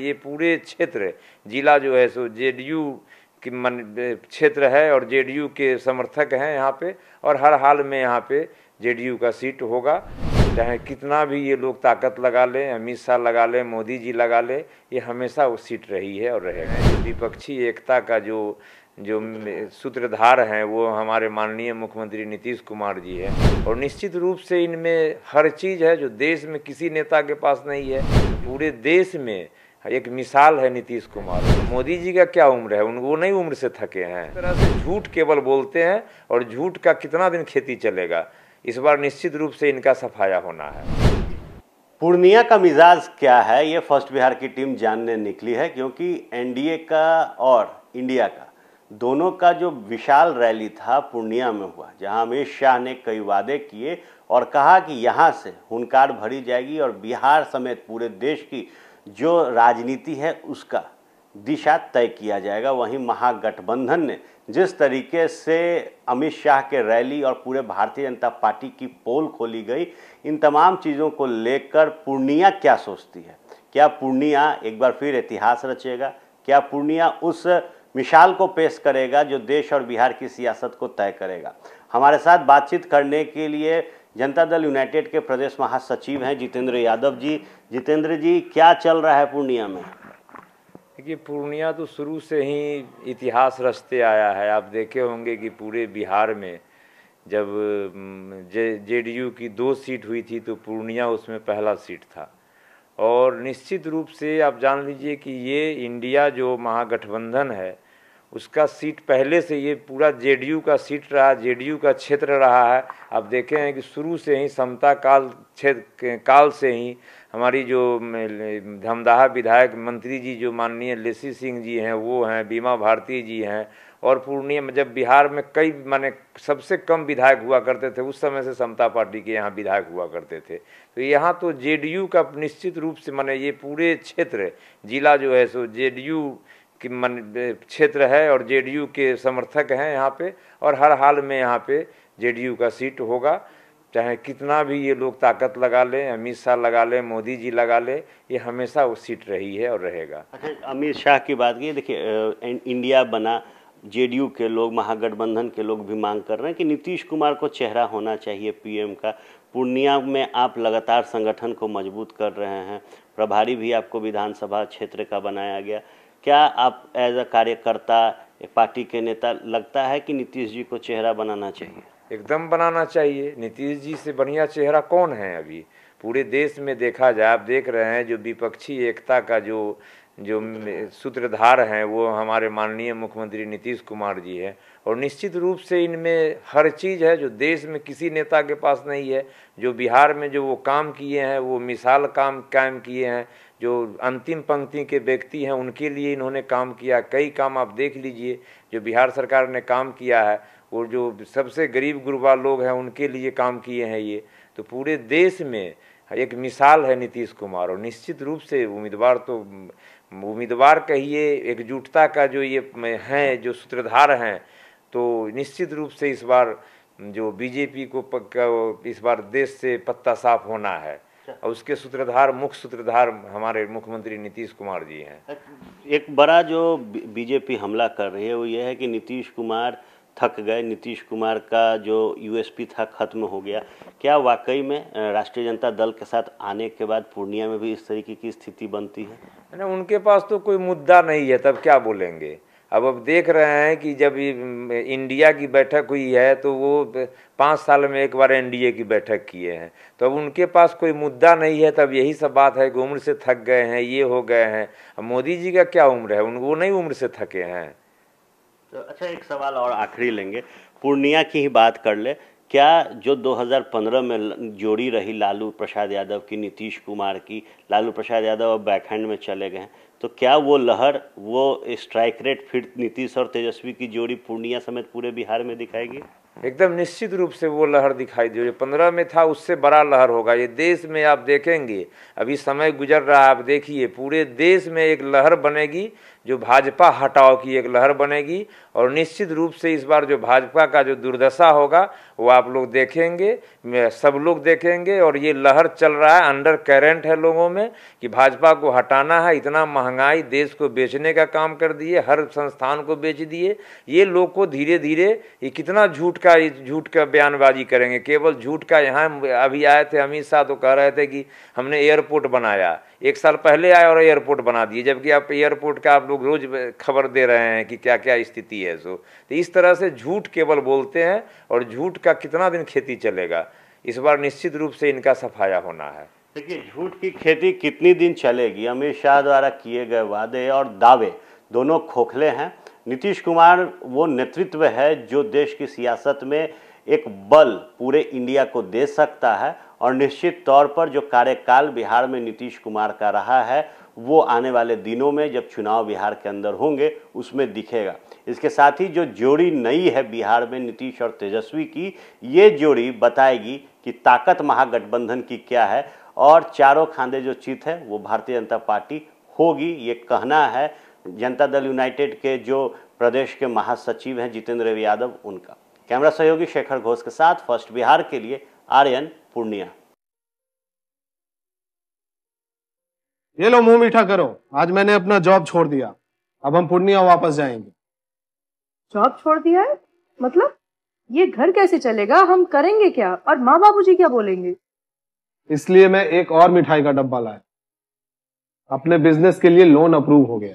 ये पूरे क्षेत्र जिला जो है सो जेडीयू की मन क्षेत्र है और जेडीयू के समर्थक हैं यहाँ पे और हर हाल में यहाँ पे जेडीयू का सीट होगा चाहे कितना भी ये लोग ताकत लगा लें अमित शाह लगा लें मोदी जी लगा लें ये हमेशा वो सीट रही है और रहेगा विपक्षी एकता का जो जो सूत्रधार हैं वो हमारे माननीय मुख्यमंत्री नीतीश कुमार जी हैं और निश्चित रूप से इनमें हर चीज़ है जो देश में किसी नेता के पास नहीं है पूरे देश में एक मिसाल है नीतीश कुमार मोदी जी का क्या उम्र है वो नहीं उम्र से थके हैं तरह से झूठ केवल बोलते हैं और झूठ का कितना दिन खेती चलेगा इस बार निश्चित रूप से इनका सफाया होना है पूर्णिया का मिजाज क्या है ये फर्स्ट बिहार की टीम जानने निकली है क्योंकि एनडीए का और इंडिया का दोनों का जो विशाल रैली था पूर्णिया में हुआ जहां अमित शाह ने कई वादे किए और कहा कि यहाँ से हुनकार भरी जाएगी और बिहार समेत पूरे देश की जो राजनीति है उसका दिशा तय किया जाएगा वहीं महागठबंधन ने जिस तरीके से अमित शाह के रैली और पूरे भारतीय जनता पार्टी की पोल खोली गई इन तमाम चीज़ों को लेकर पूर्णिया क्या सोचती है क्या पूर्णिया एक बार फिर इतिहास रचेगा क्या पूर्णिया उस मिसाल को पेश करेगा जो देश और बिहार की सियासत को तय करेगा हमारे साथ बातचीत करने के लिए जनता दल यूनाइटेड के प्रदेश महासचिव हैं जितेंद्र यादव जी जितेंद्र जी क्या चल रहा है पूर्णिया में देखिए पूर्णिया तो शुरू से ही इतिहास रचते आया है आप देखे होंगे कि पूरे बिहार में जब जे जेडीयू की दो सीट हुई थी तो पूर्णिया उसमें पहला सीट था और निश्चित रूप से आप जान लीजिए कि ये इंडिया जो महागठबंधन है उसका सीट पहले से ये पूरा जेडीयू का सीट रहा जेडीयू का क्षेत्र रहा है अब देखे हैं कि शुरू से ही समता काल क्षेत्र काल से ही हमारी जो धमदाहा विधायक मंत्री जी जो माननीय लेसी सिंह जी हैं वो हैं बीमा भारती जी हैं और पूर्णिया में जब बिहार में कई माने सबसे कम विधायक हुआ करते थे उस समय से समता पार्टी के यहाँ विधायक हुआ करते थे तो यहाँ तो जेडीयू का निश्चित रूप से माने ये पूरे क्षेत्र जिला जो है सो जेडीयू कि मन क्षेत्र है और जेडीयू के समर्थक हैं यहाँ पे और हर हाल में यहाँ पे जेडीयू का सीट होगा चाहे कितना भी ये लोग ताकत लगा लें अमित शाह लगा लें मोदी जी लगा लें ये हमेशा वो सीट रही है और रहेगा अच्छा अमित शाह की बात की देखिए इंडिया बना जेडीयू के लोग महागठबंधन के लोग भी मांग कर रहे हैं कि नीतीश कुमार को चेहरा होना चाहिए पीएम का पूर्णिया में आप लगातार संगठन को मजबूत कर रहे हैं प्रभारी भी आपको विधानसभा क्षेत्र का बनाया गया क्या आप एज अ कार्यकर्ता पार्टी के नेता लगता है कि नीतीश जी को चेहरा बनाना चाहिए एकदम बनाना चाहिए नीतीश जी से बढ़िया चेहरा कौन है अभी पूरे देश में देखा जाए आप देख रहे हैं जो विपक्षी एकता का जो जो सूत्रधार हैं वो हमारे माननीय मुख्यमंत्री नीतीश कुमार जी हैं और निश्चित रूप से इनमें हर चीज़ है जो देश में किसी नेता के पास नहीं है जो बिहार में जो वो काम किए हैं वो मिसाल काम कायम किए हैं जो अंतिम पंक्ति के व्यक्ति हैं उनके लिए इन्होंने काम किया कई काम आप देख लीजिए जो बिहार सरकार ने काम किया है और जो सबसे गरीब गुरबा लोग हैं उनके लिए काम किए हैं ये तो पूरे देश में एक मिसाल है नीतीश कुमार और निश्चित रूप से उम्मीदवार तो उम्मीदवार कहिए एकजुटता का जो ये हैं जो सूत्रधार हैं तो निश्चित रूप से इस बार जो बीजेपी को इस बार देश से पत्ता साफ होना है अच्छा। और उसके सूत्रधार मुख्य सूत्रधार हमारे मुख्यमंत्री नीतीश कुमार जी हैं एक बड़ा जो बीजेपी हमला कर रही है वो ये है कि नीतीश कुमार थक गए नीतीश कुमार का जो यूएसपी था खत्म हो गया क्या वाकई में राष्ट्रीय जनता दल के साथ आने के बाद पूर्णिया में भी इस तरीके की स्थिति बनती है ना उनके पास तो कोई मुद्दा नहीं है तब क्या बोलेंगे अब अब देख रहे हैं कि जब इंडिया की बैठक हुई है तो वो पाँच साल में एक बार एनडीए की बैठक किए हैं तो अब उनके पास कोई मुद्दा नहीं है तब यही सब बात है कि उम्र से थक गए हैं ये हो गए हैं अब मोदी जी का क्या उम्र है उन वो नहीं उम्र से थके हैं तो अच्छा एक सवाल और आखिरी लेंगे पूर्णिया की ही बात कर ले क्या जो 2015 में जोड़ी रही लालू प्रसाद यादव की नीतीश कुमार की लालू प्रसाद यादव अब बैकहैंड में चले गए हैं तो क्या वो लहर वो स्ट्राइक रेट फिर नीतीश और तेजस्वी की जोड़ी पूर्णिया समेत पूरे बिहार में दिखाएगी एकदम निश्चित रूप से वो लहर दिखाई दी जो पंद्रह में था उससे बड़ा लहर होगा ये देश में आप देखेंगे अभी समय गुजर रहा है आप देखिए पूरे देश में एक लहर बनेगी जो भाजपा हटाओ की एक लहर बनेगी और निश्चित रूप से इस बार जो भाजपा का जो दुर्दशा होगा वो आप लोग देखेंगे सब लोग देखेंगे और ये लहर चल रहा है अंडर करेंट है लोगों में कि भाजपा को हटाना है इतना महंगाई देश को बेचने का काम कर दिए हर संस्थान को बेच दिए ये लोग को धीरे धीरे ये कितना झूठ का ही झूठ का बयानबाजी करेंगे केवल झूठ का यहाँ अभी आए थे अमित शाह तो कह रहे थे कि हमने एयरपोर्ट बनाया एक साल पहले आए और एयरपोर्ट बना दिए जबकि आप एयरपोर्ट का आप लोग रोज खबर दे रहे हैं कि क्या क्या स्थिति है सो तो इस तरह से झूठ केवल बोलते हैं और झूठ का कितना दिन खेती चलेगा इस बार निश्चित रूप से इनका सफाया होना है देखिए झूठ की खेती कितनी दिन चलेगी अमित शाह द्वारा किए गए वादे और दावे दोनों खोखले हैं नीतीश कुमार वो नेतृत्व है जो देश की सियासत में एक बल पूरे इंडिया को दे सकता है और निश्चित तौर पर जो कार्यकाल बिहार में नीतीश कुमार का रहा है वो आने वाले दिनों में जब चुनाव बिहार के अंदर होंगे उसमें दिखेगा इसके साथ ही जो जोड़ी नई है बिहार में नीतीश और तेजस्वी की ये जोड़ी बताएगी कि ताकत महागठबंधन की क्या है और चारों खांदे जो चित है वो भारतीय जनता पार्टी होगी ये कहना है जनता दल यूनाइटेड के जो प्रदेश के महासचिव हैं जितेंद्र रवि यादव उनका कैमरा सहयोगी शेखर घोष के साथ फर्स्ट बिहार के लिए आर्यन पूर्णिया ये लो मुंह मीठा करो आज मैंने अपना जॉब छोड़ दिया अब हम पूर्णिया वापस जाएंगे जॉब छोड़ दिया है मतलब ये घर कैसे चलेगा हम करेंगे क्या और माँ जी क्या बोलेंगे इसलिए मैं एक और मिठाई का डब्बा लाया अपने बिजनेस के लिए लोन अप्रूव हो गया